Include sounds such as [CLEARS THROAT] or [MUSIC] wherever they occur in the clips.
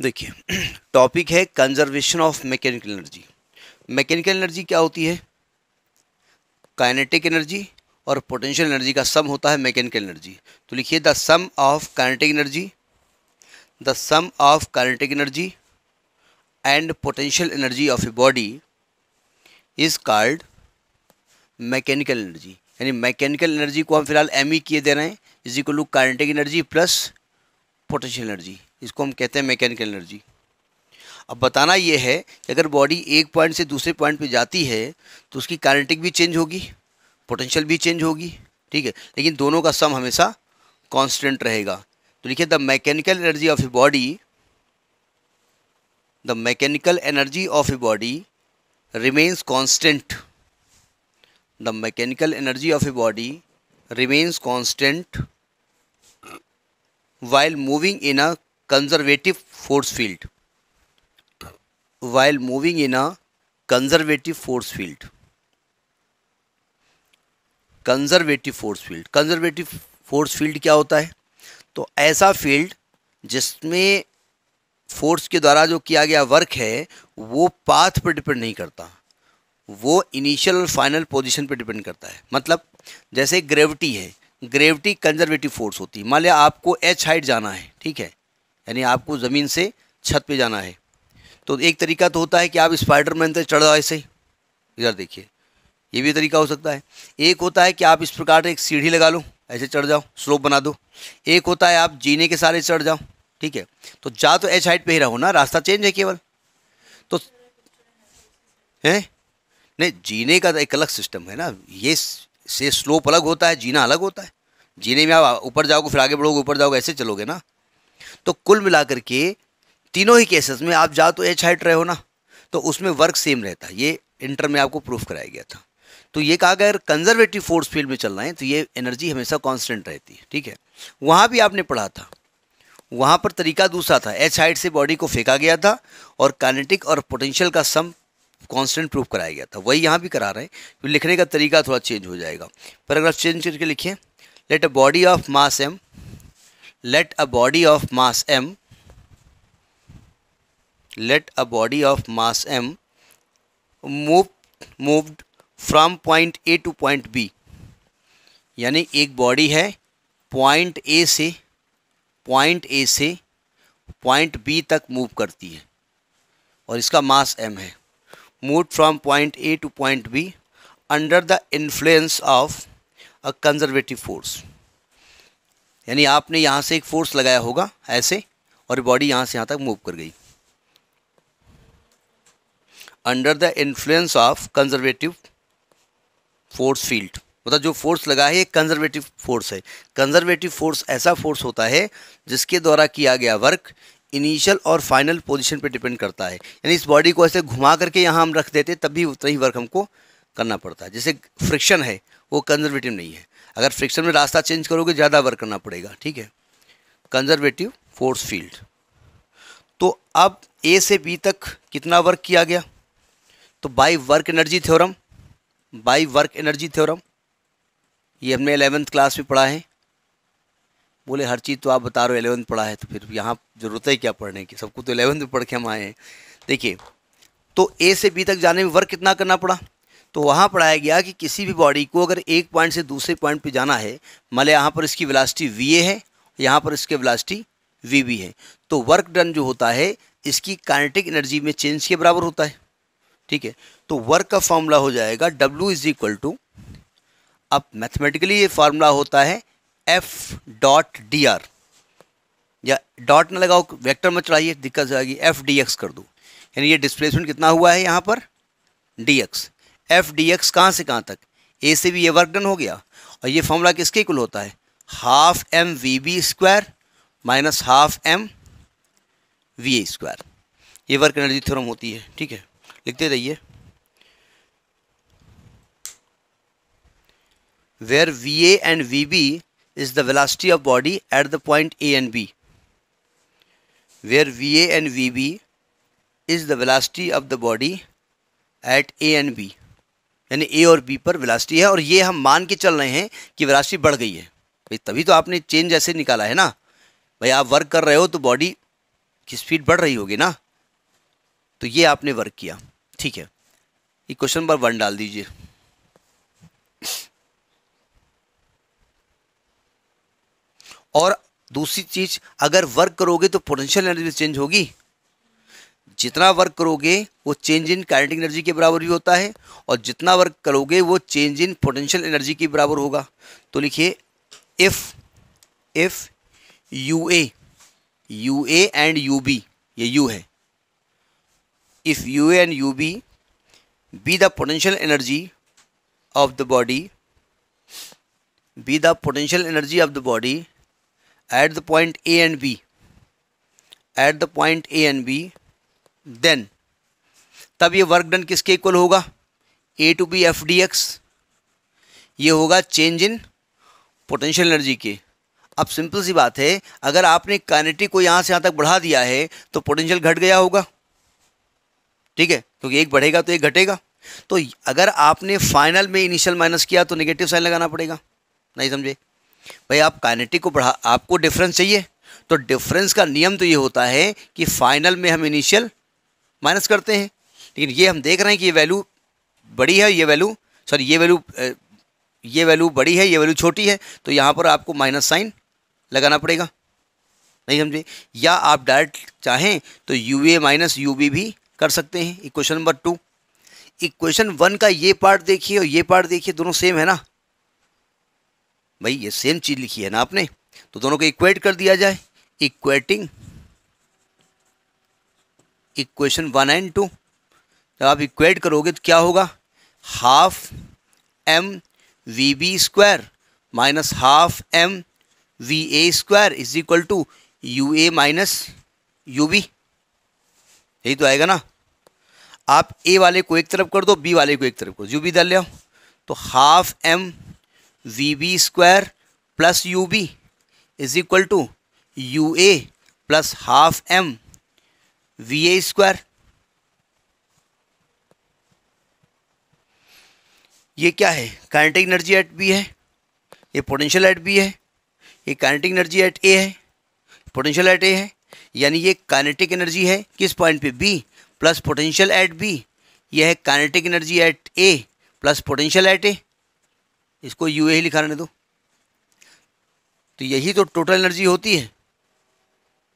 देखिए टॉपिक [CLEARS THROAT] है conservation of mechanical energy mechanical energy क्या होती है काइनेटिक एनर्जी और पोटेंशियल एनर्जी का सम होता है मैकेनिकल एनर्जी तो लिखिए the sum of kinetic energy the sum of kinetic energy and potential energy of a body is called mechanical energy यानी मैकेनिकल एनर्जी को हम फिलहाल एम ई e किए दे रहे हैं is equal to kinetic energy plus potential energy इसको हम कहते हैं मैकेनिकल एनर्जी अब बताना यह है कि अगर बॉडी एक पॉइंट से दूसरे पॉइंट पे जाती है तो उसकी काइनेटिक भी चेंज होगी पोटेंशियल भी चेंज होगी ठीक है लेकिन दोनों का सम हमेशा कांस्टेंट रहेगा तो लिखिए the mechanical energy of a body the mechanical energy of a body remains constant the mechanical energy of a body remains constant while moving in a conservative force field while moving in a conservative force field conservative force field conservative force field क्या होता है तो ऐसा field जिसमें force के द्वारा जो किया गया वर्क है वो पाथ पर डिपेंड नहीं करता वो इनिशियल और फाइनल पोजीशन पर डिपेंड करता है मतलब जैसे ग्रेविटी है ग्रेविटी कंजर्वेटिव फोर्स होती है मान लिया आपको एच हाइट जाना है ठीक है यानी आपको ज़मीन से छत पे जाना है तो एक तरीका तो होता है कि आप स्पाइडरमैन से चढ़ जाओ ऐसे ही इधर देखिए ये भी तरीका हो सकता है एक होता है कि आप इस प्रकार एक सीढ़ी लगा लो ऐसे चढ़ जाओ स्लोप बना दो एक होता है आप जीने के सारे चढ़ जाओ ठीक है तो जा तो एच हाइट पर ही रहो ना रास्ता चेंज है केवल तो है नहीं जीने का एक अलग सिस्टम है ना ये से स्लोप अलग होता है जीना अलग होता है जीने में आप ऊपर जाओगे फिर आगे बढ़ोगे ऊपर जाओगे ऐसे चलोगे ना तो कुल मिलाकर के तीनों ही केसेस में आप जा तो एच हाइट रहे हो ना तो उसमें वर्क सेम रहता है ये इंटर में आपको प्रूफ कराया गया था तो ये कहा अगर कंजर्वेटिव फोर्स फील्ड में चल रहा है तो ये एनर्जी हमेशा कांस्टेंट रहती है ठीक है वहाँ भी आपने पढ़ा था वहाँ पर तरीका दूसरा था एच हाइट से बॉडी को फेंका गया था और कानेटिक और पोटेंशियल का सम कांस्टेंट प्रूफ कराया गया था वही यहाँ भी करा रहे हैं तो लिखने का तरीका थोड़ा चेंज हो जाएगा पैराग्राफ चेंज करके लिखें let a body of mass M let a body of mass m let a body of mass m move moved from point a to point b यानी एक बॉडी है पॉइंट ए से point A से point B तक move करती है और इसका मास एम है move from point A to point B under the influence of a conservative force यानी आपने यहाँ से एक फोर्स लगाया होगा ऐसे और बॉडी यहाँ से यहाँ तक मूव कर गई under the influence of conservative force field मतलब जो फोर्स लगा है ये कंजर्वेटिव फोर्स है कंजर्वेटिव फोर्स ऐसा फोर्स होता है जिसके द्वारा किया गया वर्क इनिशियल और फाइनल पोजीशन पे डिपेंड करता है यानी इस बॉडी को ऐसे घुमा करके यहाँ हम रख देते तब भी उतना ही वर्क हमको करना पड़ता है जैसे फ्रिक्शन है वो कंजर्वेटिव नहीं है अगर फ्रिक्शन में रास्ता चेंज करोगे ज़्यादा वर्क करना पड़ेगा ठीक है कंजर्वेटिव फोर्स फील्ड तो अब ए से बी तक कितना वर्क किया गया तो by work energy theorem by work energy theorem ये हमने एलेवेंथ क्लास में पढ़ा है बोले हर चीज़ तो आप बता रहे हो एलेवंथ पढ़ा है तो फिर यहाँ ज़रूरत है क्या पढ़ने की सबको तो एलेवंथ में पढ़ के हम आए हैं देखिए तो ए से बी तक जाने में वर्क कितना करना पड़ा तो वहाँ पढ़ाया गया कि किसी भी बॉडी को अगर एक पॉइंट से दूसरे पॉइंट पे जाना है मान मतलब यहाँ पर इसकी वेलासिटी वी ए है यहाँ पर इसकी वेलासिटी वी बी है तो वर्क डन जो होता है इसकी काइनेटिक एनर्जी में चेंज के बराबर होता है ठीक है तो वर्क का फॉर्मूला हो जाएगा डब्ल्यू इज इक्वल टू अब मैथमेटिकली ये फार्मूला होता है एफ डॉट डी आर या डॉट ना लगाओ वेक्टर में चढ़ाइए दिक्कत जाएगी एफ डी एक्स कर दो यानी ये डिस्प्लेसमेंट कितना हुआ है यहाँ पर D X F D X कहाँ से कहाँ तक ए से भी ये वर्क डन हो गया और ये फॉर्मूला किसके इक्वल होता है half M V B square minus half M V A square ये वर्क एनर्जी थ्योरम होती है ठीक है लिखते रहिए where V A and V B is the velocity of body at the point A and B A and V B is the velocity of the body at A and B यानी A और B पर velocity है और ये हम मान के चल रहे हैं कि विलासिटी बढ़ गई है भाई तभी तो आपने चेंज ऐसे निकाला है ना भाई आप वर्क कर रहे हो तो बॉडी की स्पीड बढ़ रही होगी ना तो ये आपने वर्क किया ठीक है ये क्वेश्चन नंबर वन डाल दीजिए और दूसरी चीज अगर वर्क करोगे तो पोटेंशियल एनर्जी चेंज होगी जितना वर्क करोगे वो चेंज इन काइनेटिक एनर्जी के बराबर भी होता है और जितना वर्क करोगे वो चेंज इन पोटेंशियल एनर्जी के बराबर होगा तो लिखिए if if U A U A and U B ये यू है if U A and U B be the potential energy of the body be the potential energy of the body at the point A and B at the point A and B then तब ये work done किसके equal होगा A to B F D X ये होगा change in potential energy के अब simple सी बात है अगर आपने कानेटिक को यहाँ से यहाँ तक बढ़ा दिया है तो पोटेंशियल घट गया होगा ठीक है क्योंकि एक बढ़ेगा तो एक घटेगा तो अगर आपने फाइनल में इनिशियल माइनस किया तो नेगेटिव साइन लगाना पड़ेगा नहीं समझे भाई आप काइनेटिक को बढ़ा आपको डिफरेंस चाहिए तो डिफरेंस का नियम तो ये होता है कि फाइनल में हम इनिशियल माइनस करते हैं लेकिन ये हम देख रहे हैं कि ये वैल्यू बड़ी है ये वैल्यू सॉरी ये वैल्यू ये वैल्यू बड़ी है ये वैल्यू छोटी है तो यहाँ पर आपको माइनस साइन लगाना पड़ेगा नहीं समझे या आप डायरेक्ट चाहें तो U A minus U B भी कर सकते हैं equation number two equation one का ये पार्ट देखिए और ये पार्ट देखिए दोनों सेम है ना भाई ये सेम चीज़ लिखी है ना आपने तो दोनों को इक्वेट कर दिया जाए equating equation one and two जब आप इक्वेट करोगे तो क्या होगा half M V B square minus half M V A square is equal to U A minus U B यही तो आएगा ना आप ए वाले को एक तरफ कर दो बी वाले को एक तरफ कर दो यू बी डाल लिया तो half M V B square plus U B is equal to U A plus half M V A square ये क्या है काइनेटिक एनर्जी एट बी है ये पोटेंशियल एट बी है ये काइनेटिक एनर्जी एट ए है पोटेंशियल एट ए है यानी ये काइनेटिक एनर्जी है किस पॉइंट पे B plus potential at B यह है kinetic energy at A plus potential at A इसको यू ए ही लिखा रहने दो तो यही तो टोटल एनर्जी होती है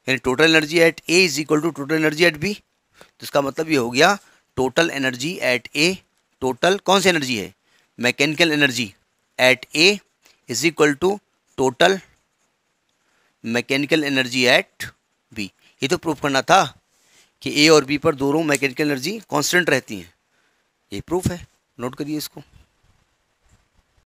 यानी total energy at A is equal to total energy at B तो इसका मतलब ये हो गया total energy at A total कौन सी एनर्जी है mechanical energy at A is equal to total mechanical energy at B ये तो प्रूफ करना था कि ए और बी पर दोनों मैकेनिकल एनर्जी कांस्टेंट रहती हैं ये प्रूफ है नोट करिए इसको